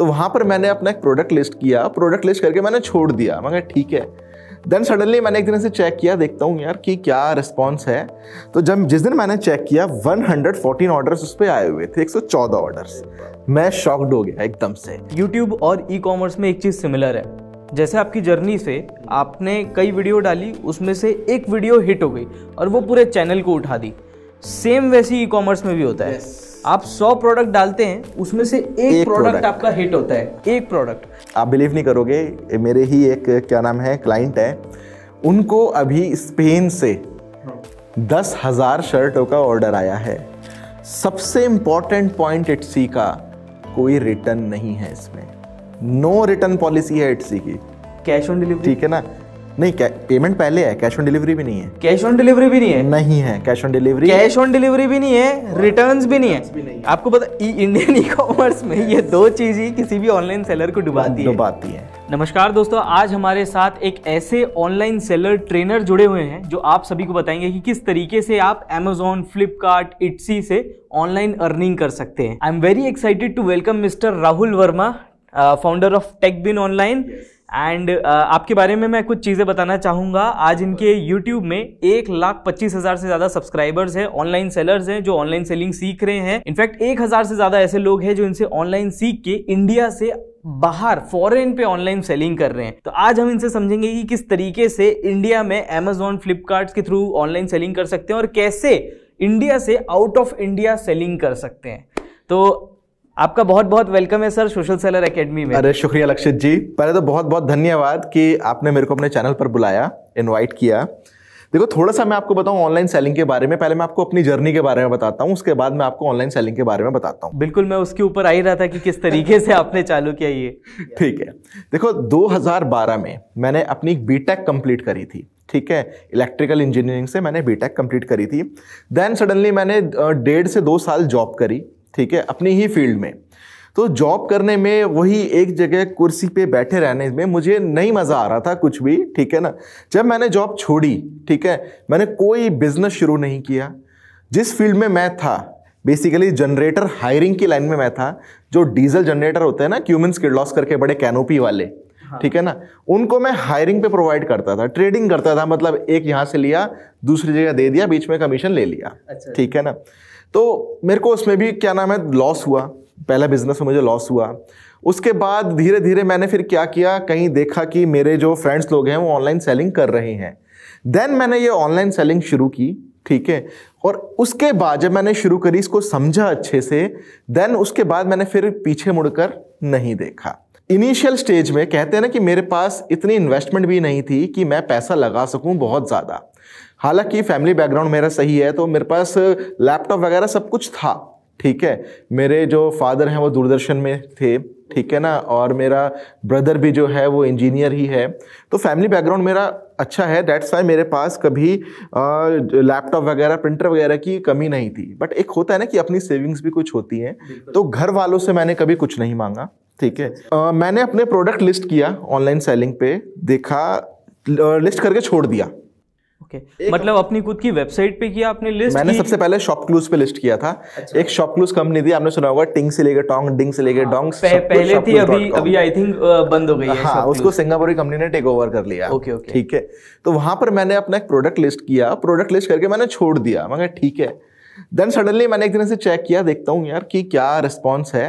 तो वहाँ पर मैंने अपना एक प्रोडक्ट लिस्ट किया प्रोडक्ट लिस्ट करके मैंने छोड़ दिया मैं ठीक है देन सडनली मैंने एक दिन से चेक किया देखता हूँ यार कि क्या रिस्पॉन्स है तो जब जिस दिन मैंने चेक किया 114 ऑर्डर्स उस पर आए हुए थे 114 ऑर्डर्स मैं शॉक्ड हो गया एकदम से यूट्यूब और ई कॉमर्स में एक चीज़ सिमिलर है जैसे आपकी जर्नी से आपने कई वीडियो डाली उसमें से एक वीडियो हिट हो गई और वो पूरे चैनल को उठा दी सेम वैसे ई कॉमर्स में भी होता है yes. आप 100 प्रोडक्ट डालते हैं उसमें से एक, एक प्रोडक्ट आपका हिट होता है एक प्रोडक्ट आप बिलीव नहीं करोगे मेरे ही एक क्या नाम है क्लाइंट है उनको अभी स्पेन से दस हज़ार शर्टों का ऑर्डर आया है सबसे इंपॉर्टेंट पॉइंट इट्सी का कोई रिटर्न नहीं है इसमें नो रिटर्न पॉलिसी है इट्सी की कैश ऑन डिलीवरी ठीक है ना नहीं पेमेंट पहले है कैश ऑन डिलीवरी भी नहीं है कैश ऑन डिलीवरी भी नहीं है नहीं है cash on delivery cash on delivery भी नहीं है रिटर्न्स भी भी नहीं है आपको पता इंडियन ई कॉमर्स में ये दो चीज ही किसी भी ऑनलाइन सेलर को डुबाती है डुबाती है नमस्कार दोस्तों आज हमारे साथ एक ऐसे ऑनलाइन सेलर ट्रेनर जुड़े हुए हैं जो आप सभी को बताएंगे कि किस तरीके से आप एमेजोन फ्लिपकार्ट इट्सी से ऑनलाइन अर्निंग कर सकते हैं I am very excited to welcome mister Rahul Verma founder of tech bin online and uh, आपके बारे में मैं कुछ चीज़ें बताना चाहूँगा आज इनके यूट्यूब में एक लाख पच्चीस हज़ार से ज़्यादा सब्सक्राइबर्स हैं ऑनलाइन सेलर्स हैं जो ऑनलाइन सेलिंग सीख रहे हैं इनफैक्ट एक हज़ार से ज़्यादा ऐसे लोग हैं जो इनसे ऑनलाइन सीख के इंडिया से बाहर फॉरेन पे ऑनलाइन सेलिंग कर रहे हैं तो आज हम इनसे समझेंगे कि किस तरीके से इंडिया में अमेजोन फ्लिपकार्ट के थ्रू ऑनलाइन सेलिंग कर सकते हैं और कैसे इंडिया से आउट ऑफ इंडिया सेलिंग कर सकते हैं तो आपका बहुत बहुत वेलकम है सर सोशल सेलर एकेडमी में अरे शुक्रिया लक्षित जी पहले तो बहुत बहुत धन्यवाद कि आपने मेरे को अपने चैनल पर बुलाया इनवाइट किया देखो थोड़ा सा मैं आपको बताऊं ऑनलाइन सेलिंग के बारे में पहले मैं आपको अपनी जर्नी के बारे में बताता हूं उसके बाद मैं आपको ऑनलाइन सेलिंग के बारे में बताता हूं बिल्कुल मैं उसके ऊपर आ ही रहा था कि किस तरीके से आपने चालू किया ये ठीक है देखो 2012 में मैंने अपनी बीटेक कंप्लीट करी थी ठीक है इलेक्ट्रिकल इंजीनियरिंग से मैंने बीटेक कंप्लीट करी थी देन सडनली मैंने डेढ़ से दो साल जॉब करी ठीक है अपनी ही फील्ड में तो जॉब करने में वही एक जगह कुर्सी पे बैठे रहने में मुझे नहीं मज़ा आ रहा था कुछ भी ठीक है ना जब मैंने जॉब छोड़ी ठीक है मैंने कोई बिजनेस शुरू नहीं किया जिस फील्ड में मैं था बेसिकली जनरेटर हायरिंग की लाइन में मैं था जो डीजल जनरेटर होते हैं ना क्यूमिन स्किड लॉस करके बड़े कैनोपी वाले हाँ। ठीक है ना उनको मैं हायरिंग पे प्रोवाइड करता था ट्रेडिंग करता था मतलब एक यहाँ से लिया दूसरी जगह दे दिया बीच में कमीशन ले लिया अच्छा, अच्छा। ठीक है ना तो मेरे को उसमें भी क्या नाम है लॉस हुआ पहला बिजनेस में मुझे लॉस हुआ उसके बाद धीरे धीरे मैंने फिर क्या किया कहीं देखा कि मेरे जो फ्रेंड्स लोग हैं वो ऑनलाइन सेलिंग कर रहे हैं देन मैंने ये ऑनलाइन सेलिंग शुरू की ठीक है और उसके बाद जब मैंने शुरू करी इसको समझा अच्छे से देन उसके बाद मैंने फिर पीछे मुड़कर नहीं देखा इनिशियल स्टेज में कहते हैं ना कि मेरे पास इतनी इन्वेस्टमेंट भी नहीं थी कि मैं पैसा लगा सकूं बहुत ज़्यादा हालांकि फैमिली बैकग्राउंड मेरा सही है तो मेरे पास लैपटॉप वगैरह सब कुछ था ठीक है मेरे जो फादर हैं वो दूरदर्शन में थे ठीक है ना और मेरा ब्रदर भी जो है वो इंजीनियर ही है तो फैमिली बैकग्राउंड मेरा अच्छा है डेट्स वाई मेरे पास कभी लैपटॉप वगैरह प्रिंटर वगैरह की कमी नहीं थी बट एक होता है ना कि अपनी सेविंग्स भी कुछ होती हैं तो घर वालों से मैंने कभी कुछ नहीं मांगा ठीक है आ, मैंने अपने प्रोडक्ट लिस्ट किया ऑनलाइन सेलिंग पे देखा लिस्ट करके छोड़ दिया ओके मतलब अपनी खुद की वेबसाइट पे किया आपने लिस्ट मैंने सबसे पहले शॉप क्लूज पे लिस्ट किया था अच्छा। एक शॉप क्लूज कंपनी थी आपने सुना होगा टिंग से लेकर टोंग डिंग से लेकर डोंग हाँ, पहले थी अभी अभी आई थिंक बंद हो गई है हाँ, उसको सिंगापुर कंपनी ने टेक ओवर कर लिया ओके ओके ठीक है तो वहां पर मैंने अपना एक प्रोडक्ट लिस्ट किया प्रोडक्ट लिस्ट करके मैंने छोड़ दिया मैं ठीक है देन सडनली मैंने एक दिन से चेक किया देखता हूँ यार कि क्या रिस्पॉन्स है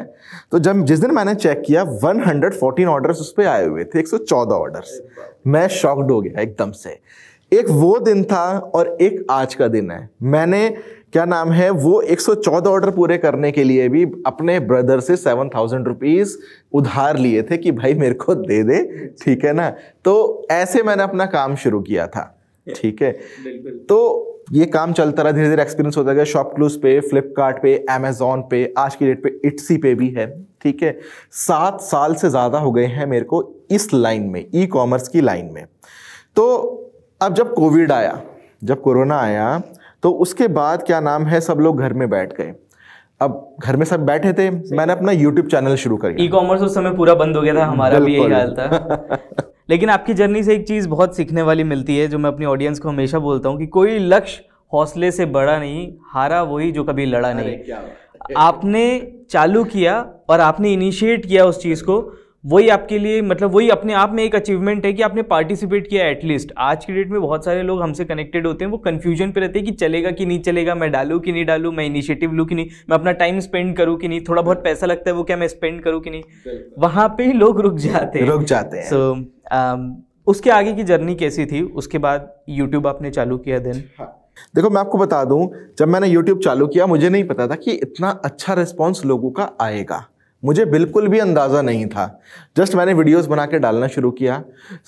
तो जब जिस दिन मैंने चेक किया 114 ऑर्डर्स उस पर आए हुए थे 114 ऑर्डर्स मैं शॉक्ड हो गया एकदम से एक वो दिन था और एक आज का दिन है मैंने क्या नाम है वो 114 ऑर्डर पूरे करने के लिए भी अपने ब्रदर से सेवन थाउजेंड रुपीज़ उधार लिए थे कि भाई मेरे को दे दे ठीक है ना तो ऐसे मैंने अपना काम शुरू किया था ठीक है तो ये काम चलता रहा धीरे धीरे एक्सपीरियंस होता गया शॉप क्लूज पे फ्लिपकार्ट पे अमेजोन पे आज की डेट पे इट्सी पे भी है ठीक है सात साल से ज़्यादा हो गए हैं मेरे को इस लाइन में ई कॉमर्स की लाइन में तो अब जब कोविड आया जब कोरोना आया तो उसके बाद क्या नाम है सब लोग घर में बैठ गए अब घर में सब बैठे थे मैंने अपना यूट्यूब चैनल शुरू कर ई कॉमर्स उस समय पूरा बंद हो गया था हमारा भी यही हाल था लेकिन आपकी जर्नी से एक चीज़ बहुत सीखने वाली मिलती है जो मैं अपनी ऑडियंस को हमेशा बोलता हूँ कि कोई लक्ष्य हौसले से बड़ा नहीं हारा वही जो कभी लड़ा नहीं आपने चालू किया और आपने इनिशिएट किया उस चीज़ को वही आपके लिए मतलब वही अपने आप में एक अचीवमेंट है कि आपने पार्टिसिपेट किया एटलीस्ट आज की डेट में बहुत सारे लोग हमसे कनेक्टेड होते हैं वो कन्फ्यूजन पे रहते हैं कि चलेगा कि नहीं चलेगा मैं डालूँ कि नहीं डालूँ मैं इनिशिएटिव लूँ कि नहीं मैं अपना टाइम स्पेंड करूँ कि नहीं थोड़ा बहुत पैसा लगता है वो क्या मैं स्पेंड करूँ कि नहीं वहाँ पर ही लोग रुक जाते हैं रुक जाते हैं सो so, um, उसके आगे की जर्नी कैसी थी उसके बाद यूट्यूब आपने चालू किया देन हाँ। देखो मैं आपको बता दूं जब मैंने यूट्यूब चालू किया मुझे नहीं पता था कि इतना अच्छा रिस्पॉन्स लोगों का आएगा मुझे बिल्कुल भी अंदाज़ा नहीं था जस्ट मैंने वीडियोस बना के डालना शुरू किया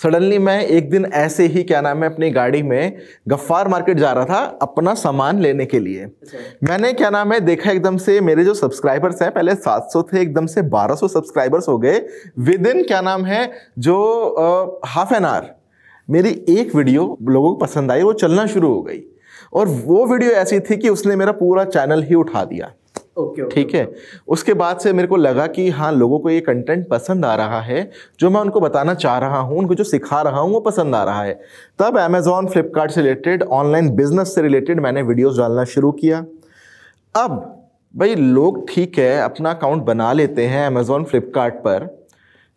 सडनली मैं एक दिन ऐसे ही क्या नाम है अपनी गाड़ी में गफ्फार मार्केट जा रहा था अपना सामान लेने के लिए अच्छा। मैंने क्या नाम है देखा एकदम से मेरे जो सब्सक्राइबर्स हैं पहले 700 थे एकदम से 1200 सब्सक्राइबर्स हो गए विद इन क्या नाम है जो हाफ एन आवर मेरी एक वीडियो लोगों को पसंद आई वो चलना शुरू हो गई और वो वीडियो ऐसी थी कि उसने मेरा पूरा चैनल ही उठा दिया ओके ठीक है उसके बाद से मेरे को लगा कि हाँ लोगों को ये कंटेंट पसंद आ रहा है जो मैं उनको बताना चाह रहा हूँ उनको जो सिखा रहा हूँ वो पसंद आ रहा है तब अमेज़ॉन फ्लिपकार्ट से रिलेटेड ऑनलाइन बिजनेस से रिलेटेड मैंने वीडियोज़ डालना शुरू किया अब भाई लोग ठीक है अपना अकाउंट बना लेते हैं अमेजोन फ्लिपकार्ट पर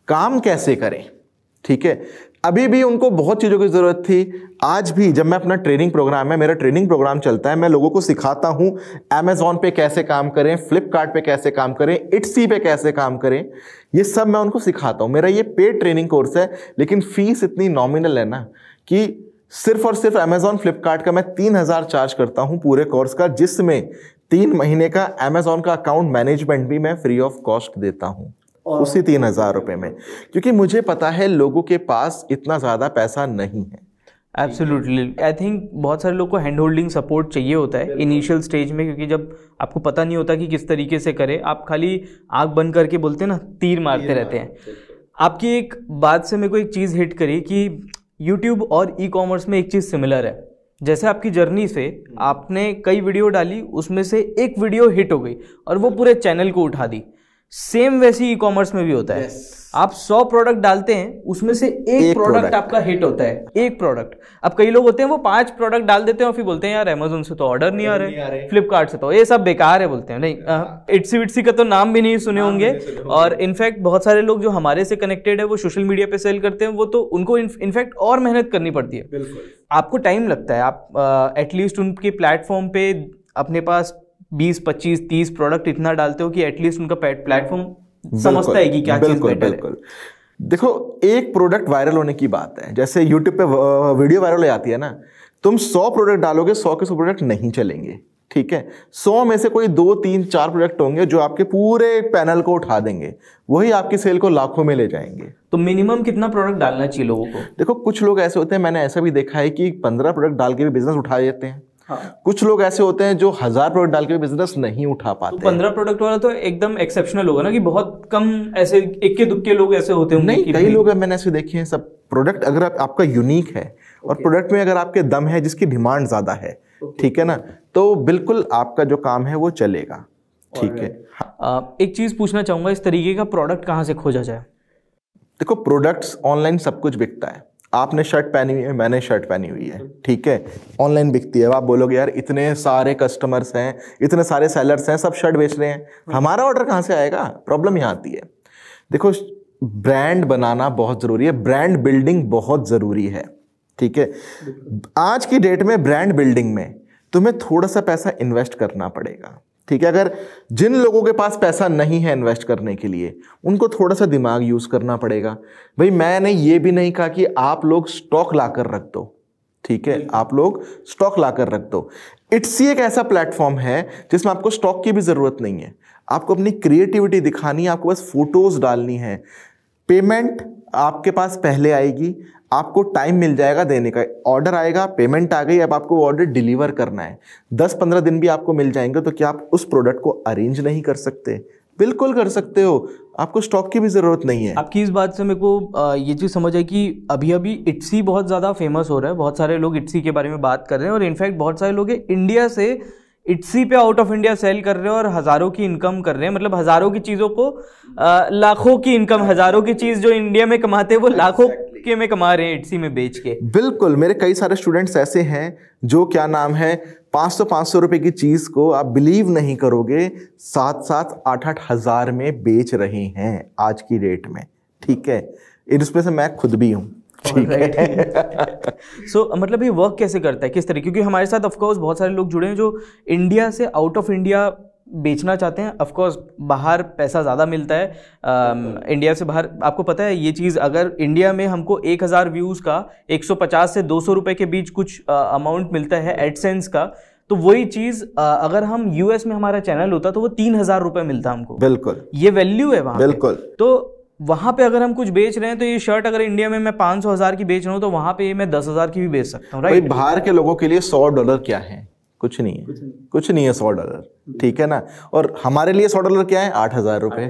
काम कैसे करें ठीक है अभी भी उनको बहुत चीज़ों की ज़रूरत थी आज भी जब मैं अपना ट्रेनिंग प्रोग्राम है मेरा ट्रेनिंग प्रोग्राम चलता है मैं लोगों को सिखाता हूँ अमेज़ॉन पे कैसे काम करें फ्लिपकार्ट पे कैसे काम करें इट्सी पे कैसे काम करें ये सब मैं उनको सिखाता हूँ मेरा ये पेड ट्रेनिंग कोर्स है लेकिन फ़ीस इतनी नॉमिनल है ना कि सिर्फ और सिर्फ अमेज़ॉन फ्लिपकार्ट का मैं तीन हज़ार चार्ज करता हूँ पूरे कोर्स का जिसमें तीन महीने का अमेज़ॉन का अकाउंट मैनेजमेंट भी मैं फ्री ऑफ कॉस्ट देता हूँ उसी तीन हज़ार रुपये में क्योंकि मुझे पता है लोगों के पास इतना ज़्यादा पैसा नहीं है एब्सोल्युटली आई थिंक बहुत सारे लोग को हैंड होल्डिंग सपोर्ट चाहिए होता है इनिशियल स्टेज में क्योंकि जब आपको पता नहीं होता कि किस तरीके से करें आप खाली आग बंद करके बोलते हैं ना तीर मारते रहते हैं आपकी एक बात से मेरे को एक चीज़ हिट करी कि यूट्यूब और ई कॉमर्स में एक चीज़ सिमिलर है जैसे आपकी जर्नी से हम्म। आपने कई वीडियो डाली उसमें से एक वीडियो हिट हो गई और वो पूरे चैनल को उठा दी सेम वैसे ही ई कॉमर्स में भी होता है आप सौ प्रोडक्ट डालते हैं उसमें से एक प्रोडक्ट आपका हिट होता है एक प्रोडक्ट अब कई लोग होते हैं वो पांच प्रोडक्ट डाल देते हैं और फिर बोलते हैं यार अमेजोन से तो ऑर्डर नहीं आ रहे फ्लिपकार्ट से तो ये सब बेकार है बोलते हैं नहीं इट्सी हाँ। विट्सी का तो नाम भी नहीं सुने होंगे और इनफैक्ट बहुत सारे लोग जो हमारे से कनेक्टेड है वो सोशल मीडिया पे सेल करते हैं वो तो उनको इनफैक्ट और मेहनत करनी पड़ती है आपको टाइम लगता है आप एटलीस्ट उनके प्लेटफॉर्म पे अपने पास बीस पच्चीस तीस प्रोडक्ट इतना डालते हो कि एटलीस्ट उनका प्लेटफॉर्म समझता है कि क्या चीज बेटर देखो एक प्रोडक्ट वायरल होने की बात है जैसे यूट्यूब पे वीडियो वायरल हो जाती है ना तुम सौ प्रोडक्ट डालोगे सौ के सौ प्रोडक्ट नहीं चलेंगे ठीक है सौ में से कोई दो तीन चार प्रोडक्ट होंगे जो आपके पूरे पैनल को उठा देंगे वही आपकी सेल को लाखों में ले जाएंगे तो मिनिमम कितना प्रोडक्ट डालना चाहिए लोगों को देखो कुछ लोग ऐसे होते हैं मैंने ऐसा भी देखा है कि पंद्रह प्रोडक्ट डाल के भी बिजनेस उठा देते हैं हाँ। कुछ लोग ऐसे होते हैं जो हजार प्रोडक्ट डाल के बिजनेस नहीं उठा तो पाते पंद्रह प्रोडक्ट वाला तो एकदम एक्सेप्शनल होगा ना कि बहुत कम ऐसे इक्के दुक्के लोग ऐसे होते होंगे नहीं कई लोग मैंने ऐसे देखे हैं सब प्रोडक्ट अगर आप, आपका यूनिक है और प्रोडक्ट में अगर आपके दम है जिसकी डिमांड ज्यादा है ठीक है ना तो बिल्कुल आपका जो काम है वो चलेगा ठीक है एक चीज पूछना चाहूंगा इस तरीके का प्रोडक्ट कहाँ से खोजा जाए देखो प्रोडक्ट्स ऑनलाइन सब कुछ बिकता है आपने शर्ट पहनी हुई है मैंने शर्ट पहनी हुई है ठीक है ऑनलाइन बिकती है आप बोलोगे यार इतने सारे कस्टमर्स हैं इतने सारे सेलर्स हैं सब शर्ट बेच रहे हैं हमारा ऑर्डर कहाँ से आएगा प्रॉब्लम यहाँ आती है देखो ब्रांड बनाना बहुत ज़रूरी है ब्रांड बिल्डिंग बहुत ज़रूरी है ठीक है आज की डेट में ब्रांड बिल्डिंग में तुम्हें थोड़ा सा पैसा इन्वेस्ट करना पड़ेगा ठीक है अगर जिन लोगों के पास पैसा नहीं है इन्वेस्ट करने के लिए उनको थोड़ा सा दिमाग यूज़ करना पड़ेगा भाई मैंने ये भी नहीं कहा कि आप लोग स्टॉक ला कर रख दो ठीक है आप लोग स्टॉक ला कर रख दो इट्स एक ऐसा प्लेटफॉर्म है जिसमें आपको स्टॉक की भी ज़रूरत नहीं है आपको अपनी क्रिएटिविटी दिखानी है आपको बस फोटोज़ डालनी है पेमेंट आपके पास पहले आएगी आपको टाइम मिल जाएगा देने का ऑर्डर आएगा पेमेंट आ गई अब आपको ऑर्डर डिलीवर करना है दस पंद्रह दिन भी आपको मिल जाएंगे तो क्या आप उस प्रोडक्ट को अरेंज नहीं कर सकते बिल्कुल कर सकते हो आपको स्टॉक की भी ज़रूरत नहीं है आपकी इस बात से मेरे को ये चीज़ समझ आई कि अभी अभी इट्सी बहुत ज़्यादा फेमस हो रहा है बहुत सारे लोग इट्सी के बारे में बात कर रहे हैं और इनफैक्ट बहुत सारे लोग इंडिया से इट्सी पे आउट ऑफ इंडिया सेल कर रहे हैं और हज़ारों की इनकम कर रहे हैं मतलब हज़ारों की चीज़ों को लाखों की इनकम हज़ारों की चीज़ जो इंडिया में कमाते हैं वो लाखों सिक्के में कमा रहे हैं एटसी में बेच के बिल्कुल मेरे कई सारे स्टूडेंट्स ऐसे हैं जो क्या नाम है पाँच सौ पाँच सौ रुपये की चीज़ को आप बिलीव नहीं करोगे सात सात आठ आठ हज़ार में बेच रहे हैं आज की रेट में ठीक है इसमें से मैं खुद भी हूँ सो right. so, मतलब ये वर्क कैसे करता है किस तरह क्योंकि हमारे साथ ऑफकोर्स बहुत सारे लोग जुड़े हैं जो इंडिया से आउट ऑफ इंडिया बेचना चाहते हैं अफकोर्स बाहर पैसा ज़्यादा मिलता है आ, इंडिया से बाहर आपको पता है ये चीज़ अगर इंडिया में हमको एक हज़ार व्यूज़ का 150 से दो सौ के बीच कुछ अमाउंट मिलता है एडसेंस का तो वही चीज़ अगर हम यूएस में हमारा चैनल होता तो वो तीन हज़ार रुपये मिलता हमको बिल्कुल ये वैल्यू है वहाँ बिल्कुल तो वहाँ पे अगर हम कुछ बेच रहे हैं तो ये शर्ट अगर इंडिया में मैं पांच सौ हज़ार की बेच रहा हूँ तो वहाँ पे मैं दस हज़ार की भी बेच सकता हूँ बाहर के लोगों के लिए सौ डॉलर क्या है कुछ नहीं है कुछ नहीं है सौ डॉलर ठीक है ना और हमारे लिए सौ डॉलर क्या है आठ हज़ार रुपये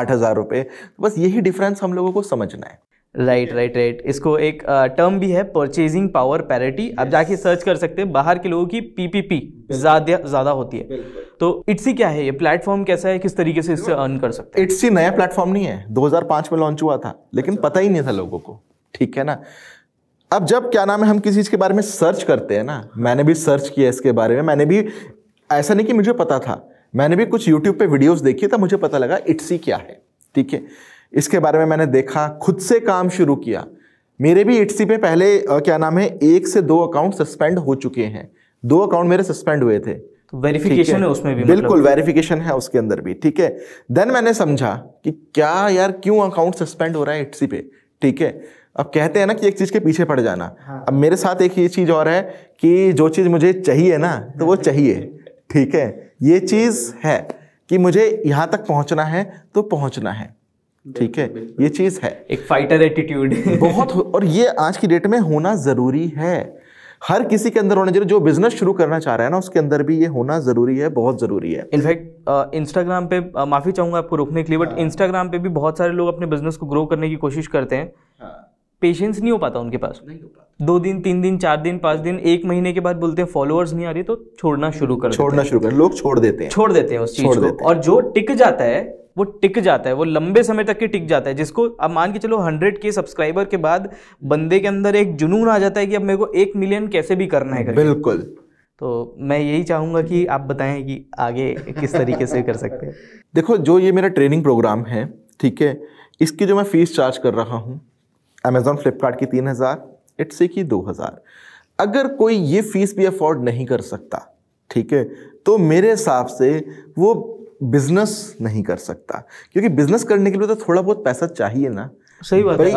आठ हज़ार रुपये बस यही डिफरेंस हम लोगों को समझना है राइट राइट राइट इसको एक टर्म भी है परचेजिंग पावर पैरिटी आप जाके सर्च कर सकते हैं बाहर के लोगों की पीपीपी ज़्यादा ज़्यादा होती है तो इट्सी क्या है ये प्लेटफॉर्म कैसा है किस तरीके से इससे अर्न कर सकते हैं इट्सी नया प्लेटफॉर्म नहीं है 2005 में लॉन्च हुआ था लेकिन अच्छा। पता ही नहीं था लोगों को ठीक है ना अब जब क्या नाम है हम किसी चीज़ के बारे में सर्च करते हैं ना मैंने भी सर्च किया इसके बारे में मैंने भी ऐसा नहीं कि मुझे पता था मैंने भी कुछ यूट्यूब पे वीडियोस देखी था तो मुझे पता लगा इट्सी क्या है ठीक है इसके बारे में मैंने देखा खुद से काम शुरू किया मेरे भी इट्सी पे पहले क्या नाम है एक से दो अकाउंट सस्पेंड हो चुके हैं दो अकाउंट मेरे सस्पेंड हुए थे तो वेरिफिकेशन है उसमें भी मतलब बिल्कुल वेरिफिकेशन है उसके अंदर भी ठीक है देन मैंने समझा कि क्या यार क्यों अकाउंट सस्पेंड हो रहा है इट्सी पे ठीक है अब कहते हैं ना कि एक चीज़ के पीछे पड़ जाना हाँ। अब मेरे साथ एक ये चीज़ और है कि जो चीज़ मुझे चाहिए ना तो वो चाहिए ठीक है ये चीज़ है कि मुझे यहां तक पहुंचना है तो पहुंचना है ठीक है ये चीज़ है एक फाइटर एटीट्यूड बहुत और ये आज की डेट में होना ज़रूरी है हर किसी के अंदर होना जरूरी जो बिजनेस शुरू करना चाह रहा है ना उसके अंदर भी ये होना ज़रूरी है बहुत ज़रूरी है इनफैक्ट इंस्टाग्राम पे माफ़ी चाहूंगा आपको रोकने के लिए बट इंस्टाग्राम हाँ। पे भी बहुत सारे लोग अपने बिजनेस को ग्रो करने की कोशिश करते हैं पेशेंस हाँ। नहीं हो पाता उनके पास नहीं हो पाता दो दिन तीन दिन चार दिन पांच दिन एक महीने के बाद बोलते हैं फॉलोअर्स नहीं आ रही तो छोड़ना शुरू कर छोड़ना शुरू कर लोग छोड़ देते हैं छोड़ देते हैं उस चीज को और जो टिक जाता है वो टिक जाता है वो लंबे समय तक के टिक जाता है जिसको अब मान के चलो हंड्रेड के सब्सक्राइबर के बाद बंदे के अंदर एक जुनून आ जाता है कि अब मेरे को एक मिलियन कैसे भी करना है बिल्कुल तो मैं यही चाहूँगा कि आप बताएं कि आगे किस तरीके से कर सकते हैं देखो जो ये मेरा ट्रेनिंग प्रोग्राम है ठीक है इसकी जो मैं फ़ीस चार्ज कर रहा हूँ अमेज़ॉन फ्लिपकार्ट की तीन हज़ार इट्सी की दो हज़ार अगर कोई ये फ़ीस भी अफोर्ड नहीं कर सकता ठीक है तो मेरे हिसाब से वो बिज़नेस नहीं कर सकता क्योंकि बिज़नेस करने के लिए तो थोड़ा बहुत पैसा चाहिए ना सही बात है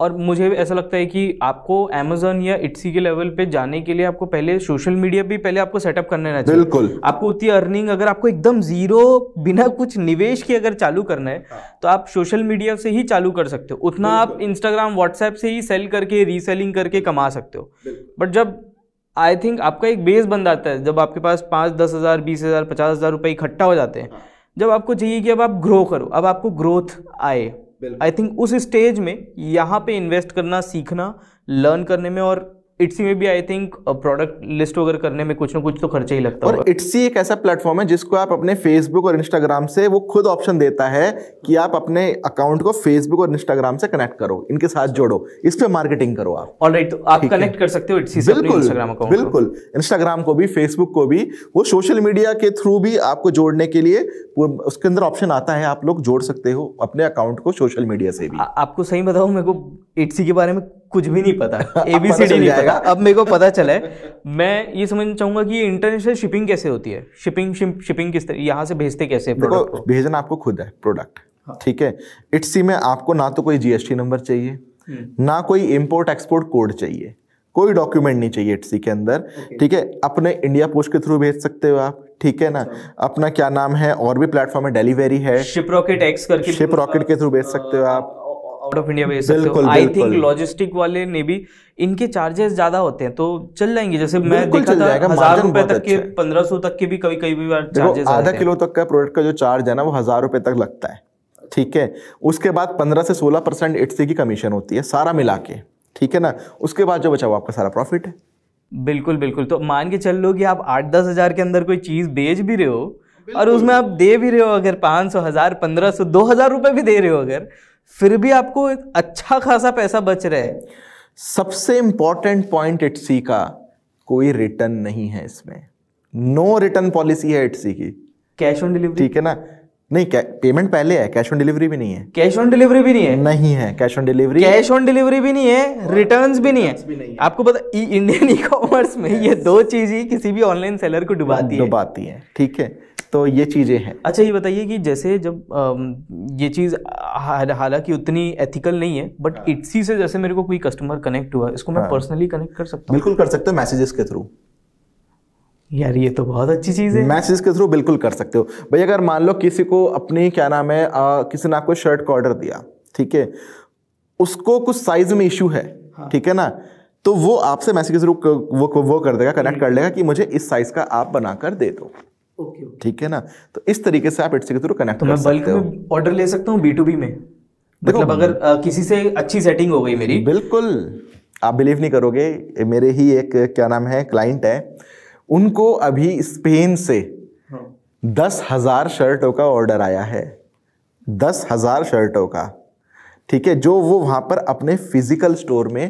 और मुझे ऐसा लगता है कि आपको अमेजोन या इट्सी के लेवल पे जाने के लिए आपको पहले सोशल मीडिया भी पहले आपको सेटअप करना चाहिए बिल्कुल आपको उतनी अर्निंग अगर आपको एकदम जीरो बिना कुछ निवेश के अगर चालू करना है हाँ। तो आप सोशल मीडिया से ही चालू कर सकते हो उतना आप इंस्टाग्राम व्हाट्सएप से ही सेल करके रीसेलिंग करके कमा सकते हो बट जब आई थिंक आपका एक बेस बन जाता है जब आपके पास पाँच दस हज़ार बीस हज़ार पचास हज़ार रुपये इकट्ठा हो जाते हैं हाँ। जब आपको चाहिए कि अब आप ग्रो करो अब आपको ग्रोथ आए आई थिंक उस स्टेज में यहाँ पे इन्वेस्ट करना सीखना लर्न करने में और इट्सी में भी आई थिंक प्रोडक्ट लिस्ट वगैरह करने में कुछ ना कुछ तो खर्चा ही लगता है और इट्सी एक ऐसा प्लेटफॉर्म है जिसको आप अपने फेसबुक और इंस्टाग्राम से वो खुद ऑप्शन देता है कि आप अपने अकाउंट को फेसबुक और इंस्टाग्राम से कनेक्ट करो इनके साथ जोड़ो इस पर मार्केटिंग करो आप ऑल right, तो आप कनेक्ट कर सकते हो इट्सी से बिल्कुल इंस्टाग्राम अकाउंट बिल्कुल इंस्टाग्राम को भी फेसबुक को भी वो सोशल मीडिया के थ्रू भी आपको जोड़ने के लिए उसके अंदर ऑप्शन आता है आप लोग जोड़ सकते हो अपने अकाउंट को सोशल मीडिया से भी आपको सही बताओ मेरे को इट्सी के बारे में कुछ भी नहीं पता एबीसीडी नहीं पता अब मेरे को पता चला है मैं ये समझना चाहूंगा कि इंटरनेशनल शिपिंग कैसे होती है शिपिंग शिपिंग किस तरह यहाँ से भेजते कैसे देखो भेजना आपको खुद है प्रोडक्ट हाँ। ठीक है इट्सी में आपको ना तो कोई जीएसटी नंबर चाहिए हम्म। ना कोई इम्पोर्ट एक्सपोर्ट कोड चाहिए कोई डॉक्यूमेंट नहीं चाहिए इट्सी के अंदर ठीक है अपने इंडिया पोस्ट के थ्रू भेज सकते हो आप ठीक है ना अच्छा। अपना क्या नाम है और भी प्लेटफॉर्म है डिलीवरी है शिप रॉकेट एक्स करके शिप रॉकेट के थ्रू भेज सकते हो आप आउट ऑफ इंडिया भेज सकते हो आई थिंक लॉजिस्टिक वाले ने भी इनके चार्जेस ज्यादा होते हैं तो चल जाएंगे जैसे मैं देखा था हजार रुपए तक के अच्छा पंद्रह सौ तक के भी कभी कभी बार चार्जेस आधा किलो तक का प्रोडक्ट का जो चार्ज है ना वो हजार रुपए तक लगता है ठीक है उसके बाद पंद्रह से सोलह परसेंट एट की कमीशन होती है सारा मिला के ठीक है ना उसके बाद जो बचा वो आपका सारा प्रॉफिट है बिल्कुल बिल्कुल तो मान के चल लो कि आप आठ दस हजार के अंदर कोई चीज बेच भी रहे हो और उसमें आप दे भी रहे हो अगर पाँच सौ हजार पंद्रह सौ दो हजार रुपए भी दे रहे हो अगर फिर भी आपको एक अच्छा खासा पैसा बच रहा है सबसे इंपॉर्टेंट पॉइंट इट्सी का कोई रिटर्न नहीं है इसमें नो रिटर्न पॉलिसी है इट्सी की कैश ऑन डिलीवरी ठीक है ना नहीं पेमेंट पहले है कैश ऑन डिलीवरी भी नहीं है कैश ऑन डिलीवरी भी नहीं है नहीं है cash on delivery cash on delivery भी नहीं है रिटर्न्स भी नहीं है आपको पता इंडियन ई कॉमर्स में ये दो चीज ही किसी भी ऑनलाइन सेलर को डुबाती है डुबाती है ठीक है तो ये चीज़ें हैं अच्छा ये बताइए कि जैसे जब ये चीज़ हालांकि उतनी एथिकल नहीं है बट इट्सी हाँ। से जैसे मेरे को कोई कस्टमर कनेक्ट हुआ इसको मैं पर्सनली हाँ। कनेक्ट कर सकता हूँ बिल्कुल कर सकते हो मैसेजेस के थ्रू यार ये तो बहुत अच्छी चीज़ है मैसेज के थ्रू बिल्कुल कर सकते हो भाई अगर मान लो किसी को अपनी क्या नाम है आ, किसी ने आपको शर्ट का ऑर्डर दिया ठीक है उसको कुछ साइज में इशू है हाँ। ठीक है ना तो वो आपसे मैसेज के थ्रू वो वो कर देगा कनेक्ट हम्म। कर लेगा कि मुझे इस साइज का आप बनाकर दे दो ठीक है ना तो इस तरीके से आप इट्स के थ्रू कनेक्ट तो कर सकते हो ऑर्डर ले सकता हूँ बी टू बी में मतलब अगर आ, किसी से अच्छी सेटिंग हो गई मेरी बिल्कुल आप बिलीव नहीं करोगे मेरे ही एक क्या नाम है क्लाइंट है उनको अभी स्पेन से हाँ। दस हजार शर्टों का ऑर्डर आया है दस हजार शर्टों का ठीक है जो वो वहां पर अपने फिजिकल स्टोर में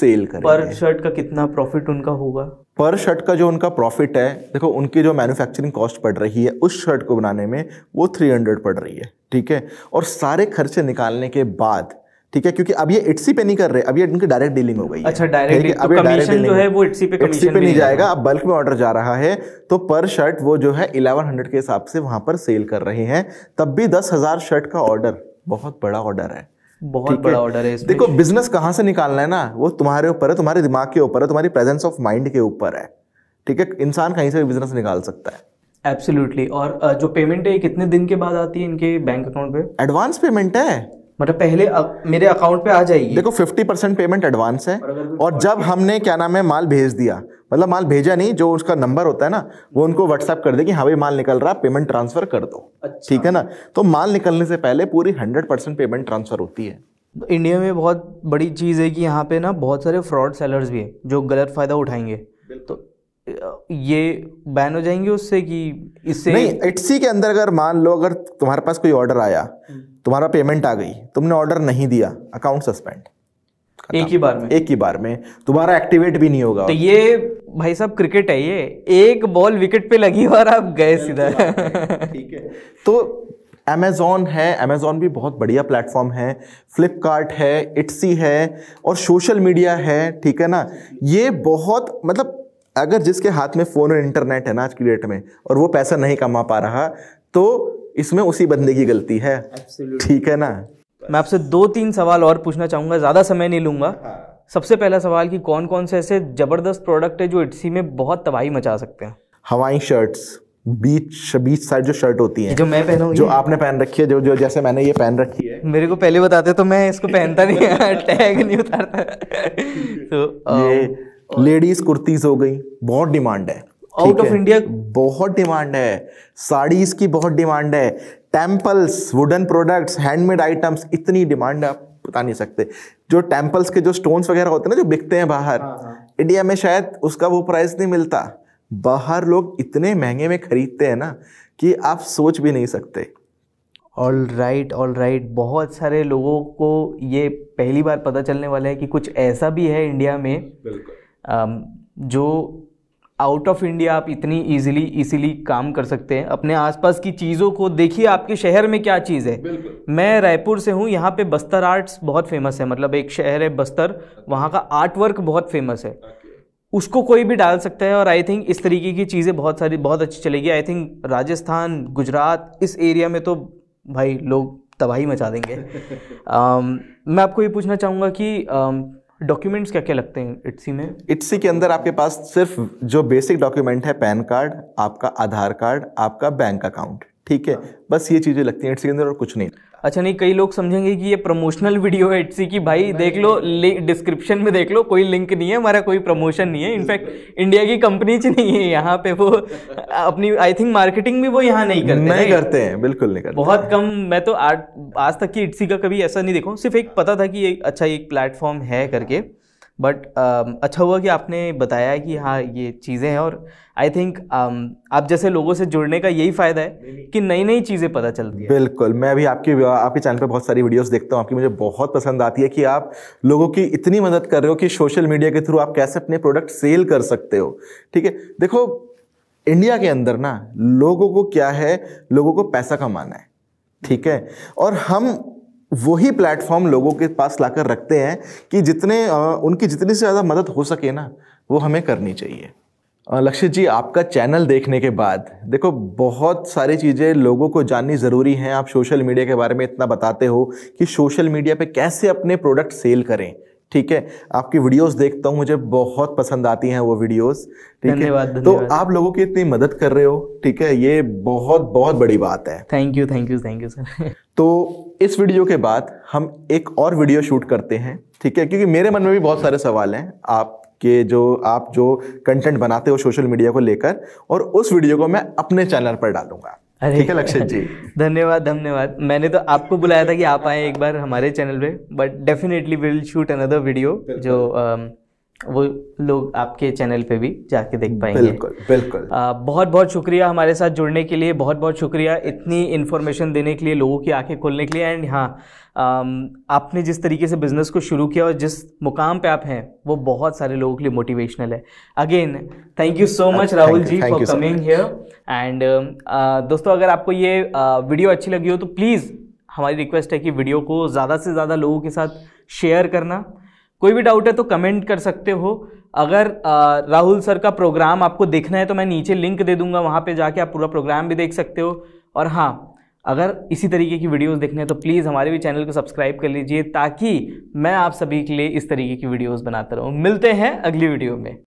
सेल कर पर शर्ट का कितना प्रॉफिट उनका होगा पर शर्ट का जो उनका प्रॉफिट है देखो उनकी जो मैन्युफैक्चरिंग कॉस्ट पड़ रही है उस शर्ट को बनाने में वो 300 पड़ रही है ठीक है और सारे खर्चे निकालने के बाद ठीक है क्योंकि अब ये इट्सी पे नहीं कर रहे अब ये इनकी डायरेक्ट डीलिंग हो गई अच्छा डायरेक्ट तो कमीशन जो है वो इट्सी पे इट्सी पे नहीं जाएगा अब बल्क में ऑर्डर जा रहा है तो पर शर्ट वो जो है हंड्रेड के हिसाब से वहां पर सेल कर रहे हैं तब भी दस हजार शर्ट का ऑर्डर बहुत बड़ा ऑर्डर है बहुत बड़ा ऑर्डर है देखो बिजनेस कहाँ से निकालना है ना वो तुम्हारे ऊपर है तुम्हारे दिमाग के ऊपर है तुम्हारी प्रेजेंस ऑफ माइंड के ऊपर है ठीक है इंसान कहीं से भी बिजनेस निकाल सकता है एब्सोल्युटली और जो पेमेंट है कितने दिन के बाद आती है इनके बैंक अकाउंट पे एडवांस पेमेंट है मतलब पहले अग, मेरे अकाउंट पे आ जाएगी देखो 50 परसेंट पेमेंट एडवांस है और जब हमने क्या नाम है माल भेज दिया मतलब माल भेजा नहीं जो उसका नंबर होता है ना वो उनको व्हाट्सएप कर दे कि हाँ भाई माल निकल रहा है पेमेंट ट्रांसफर कर दो अच्छा। ठीक अच्छा। है ना तो माल निकलने से पहले पूरी हंड्रेड परसेंट पेमेंट ट्रांसफर होती है इंडिया तो में बहुत बड़ी चीज़ है कि यहाँ पे ना बहुत सारे फ्रॉड सेलर्स भी हैं जो गलत फ़ायदा उठाएंगे तो ये बैन हो जाएंगे उससे कि इससे नहीं एटसी के अंदर अगर मान लो अगर तुम्हारे पास कोई ऑर्डर आया हम्म। तुम्हारा पेमेंट आ गई तुमने ऑर्डर नहीं दिया अकाउंट सस्पेंड एक ही बार में एक ही बार में तुम्हारा एक्टिवेट भी नहीं होगा तो ये भाई साहब क्रिकेट है ये एक बॉल विकेट पे लगी और आप गए सीधा ठीक है तो अमेज़ॉन है अमेजोन भी बहुत बढ़िया प्लेटफॉर्म है फ्लिपकार्ट है इट्सी है और सोशल मीडिया है ठीक है ना ये बहुत मतलब अगर जिसके हाथ में फ़ोन और इंटरनेट है ना आज की डेट में और वो पैसा नहीं कमा पा रहा तो इसमें उसी बंदे की गलती है ठीक है ना मैं आपसे दो तीन सवाल और पूछना चाहूंगा ज़्यादा समय नहीं लूंगा हाँ। सबसे पहला सवाल कि कौन कौन से ऐसे ज़बरदस्त प्रोडक्ट है जो इट्सी में बहुत तबाही मचा सकते हैं Hawaii shirts beach beach side जो शर्ट होती है जो मैं पहनू जो आपने पहन रखी है जो जो जैसे मैंने ये पहन रखी है मेरे को पहले बताते तो मैं इसको पहनता नहीं टैग नहीं उतारता तो ये लेडीज um, कुर्तीज हो गई बहुत डिमांड है आउट ऑफ इंडिया बहुत डिमांड है साड़ीज की बहुत डिमांड है temples wooden products handmade items इतनी डिमांड है आप बता नहीं सकते जो टेम्पल्स के जो स्टोन्स वगैरह होते हैं ना जो बिकते हैं बाहर इंडिया हाँ, हाँ। में शायद उसका वो प्राइस नहीं मिलता बाहर लोग इतने महंगे में खरीदते हैं ना कि आप सोच भी नहीं सकते ऑल राइट ऑल राइट बहुत सारे लोगों को ये पहली बार पता चलने वाला है कि कुछ ऐसा भी है इंडिया में जो आउट ऑफ इंडिया आप इतनी इजीली इजीली काम कर सकते हैं अपने आसपास की चीज़ों को देखिए आपके शहर में क्या चीज़ है मैं रायपुर से हूँ यहाँ पे बस्तर आर्ट्स बहुत फेमस है मतलब एक शहर है बस्तर अच्छा। वहाँ का आर्ट वर्क बहुत फेमस है उसको कोई भी डाल सकता है और आई थिंक इस तरीके की चीज़ें बहुत सारी बहुत अच्छी चलेगी आई थिंक राजस्थान गुजरात इस एरिया में तो भाई लोग तबाही मचा देंगे um, मैं आपको ये पूछना चाहूँगा कि um, डॉक्यूमेंट्स क्या क्या लगते हैं इट्सी में इट्सी के अंदर आपके पास सिर्फ जो बेसिक डॉक्यूमेंट है पैन कार्ड आपका आधार कार्ड आपका बैंक अकाउंट ठीक है बस ये चीज़ें लगती हैं इट्सी के अंदर और कुछ नहीं अच्छा नहीं कई लोग समझेंगे कि ये प्रमोशनल वीडियो है इट्सी की भाई देख लो डिस्क्रिप्शन में देख लो कोई लिंक नहीं है हमारा कोई प्रमोशन नहीं है इनफैक्ट इंडिया की कंपनी च नहीं है यहाँ पे वो अपनी आई थिंक मार्केटिंग भी वो यहाँ नहीं करते नहीं करते हैं बिल्कुल नहीं करते बहुत कम मैं तो आज तक की इट्सी का कभी ऐसा नहीं देखा सिर्फ एक पता था कि अच्छा एक प्लेटफॉर्म है करके बट um, अच्छा हुआ कि आपने बताया कि हाँ ये चीज़ें हैं और आई थिंक um, आप जैसे लोगों से जुड़ने का यही फ़ायदा है कि नई नई चीज़ें पता चलती हैं बिल्कुल मैं अभी आपकी आपके चैनल पर बहुत सारी वीडियोस देखता हूँ आपकी मुझे बहुत पसंद आती है कि आप लोगों की इतनी मदद कर रहे हो कि सोशल मीडिया के थ्रू आप कैसे अपने प्रोडक्ट सेल कर सकते हो ठीक है देखो इंडिया के अंदर ना लोगों को क्या है लोगों को पैसा कमाना है ठीक है और हम वही प्लेटफॉर्म लोगों के पास लाकर रखते हैं कि जितने उनकी जितनी से ज़्यादा मदद हो सके ना वो हमें करनी चाहिए लक्ष्य जी आपका चैनल देखने के बाद देखो बहुत सारी चीज़ें लोगों को जाननी ज़रूरी हैं आप सोशल मीडिया के बारे में इतना बताते हो कि सोशल मीडिया पे कैसे अपने प्रोडक्ट सेल करें ठीक है आपकी वीडियोस देखता हूँ मुझे बहुत पसंद आती हैं वो वीडियोस ठीक है तो आप लोगों की इतनी मदद कर रहे हो ठीक है ये बहुत बहुत बड़ी बात है thank you thank you thank you sir तो इस वीडियो के बाद हम एक और वीडियो शूट करते हैं ठीक है क्योंकि मेरे मन में भी बहुत सारे सवाल हैं आप के जो आप जो कंटेंट बनाते हो सोशल मीडिया को लेकर और उस वीडियो को मैं अपने चैनल पर डालूंगा अरे ठीक है लक्षित जी धन्यवाद धन्यवाद मैंने तो आपको बुलाया था कि आप आए एक बार हमारे चैनल पे but definitely will shoot another video जो um, वो लोग आपके चैनल पे भी जाके देख पाएंगे बिल्कुल बिल्कुल आ, बहुत बहुत शुक्रिया हमारे साथ जुड़ने के लिए बहुत बहुत शुक्रिया इतनी इन्फॉर्मेशन देने के लिए लोगों की आंखें खोलने के लिए एंड हाँ आपने जिस तरीके से बिज़नेस को शुरू किया और जिस मुकाम पे आप हैं वो बहुत सारे लोगों के लिए मोटिवेशनल है again thank you so much Rahul ji for coming here and दोस्तों अगर आपको ये वीडियो अच्छी लगी हो तो प्लीज़ हमारी रिक्वेस्ट है कि वीडियो को ज़्यादा से ज़्यादा लोगों के साथ शेयर करना कोई भी डाउट है तो कमेंट कर सकते हो अगर राहुल सर का प्रोग्राम आपको देखना है तो मैं नीचे लिंक दे दूंगा वहाँ पे जाके आप पूरा प्रोग्राम भी देख सकते हो और हाँ अगर इसी तरीके की वीडियोस देखने हैं तो प्लीज़ हमारे भी चैनल को सब्सक्राइब कर लीजिए ताकि मैं आप सभी के लिए इस तरीके की वीडियोज़ बनाता रहूँ मिलते हैं अगली वीडियो में